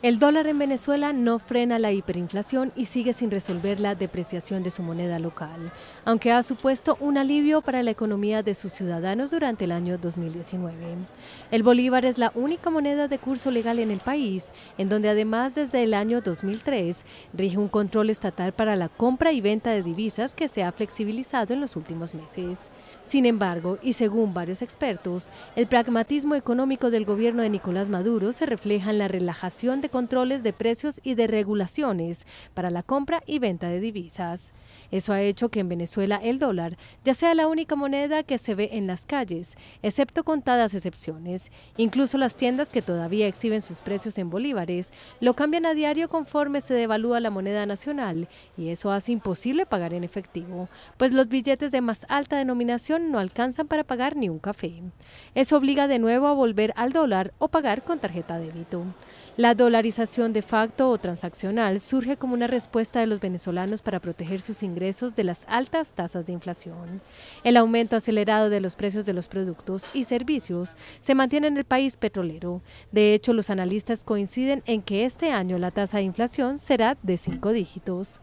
El dólar en Venezuela no frena la hiperinflación y sigue sin resolver la depreciación de su moneda local, aunque ha supuesto un alivio para la economía de sus ciudadanos durante el año 2019. El bolívar es la única moneda de curso legal en el país, en donde además desde el año 2003 rige un control estatal para la compra y venta de divisas que se ha flexibilizado en los últimos meses. Sin embargo, y según varios expertos, el pragmatismo económico del gobierno de Nicolás Maduro se refleja en la relajación de controles de precios y de regulaciones para la compra y venta de divisas. Eso ha hecho que en Venezuela el dólar ya sea la única moneda que se ve en las calles, excepto contadas excepciones. Incluso las tiendas que todavía exhiben sus precios en bolívares lo cambian a diario conforme se devalúa la moneda nacional y eso hace imposible pagar en efectivo, pues los billetes de más alta denominación no alcanzan para pagar ni un café. Eso obliga de nuevo a volver al dólar o pagar con tarjeta de débito. La dólar dolarización de facto o transaccional surge como una respuesta de los venezolanos para proteger sus ingresos de las altas tasas de inflación. El aumento acelerado de los precios de los productos y servicios se mantiene en el país petrolero. De hecho, los analistas coinciden en que este año la tasa de inflación será de cinco dígitos.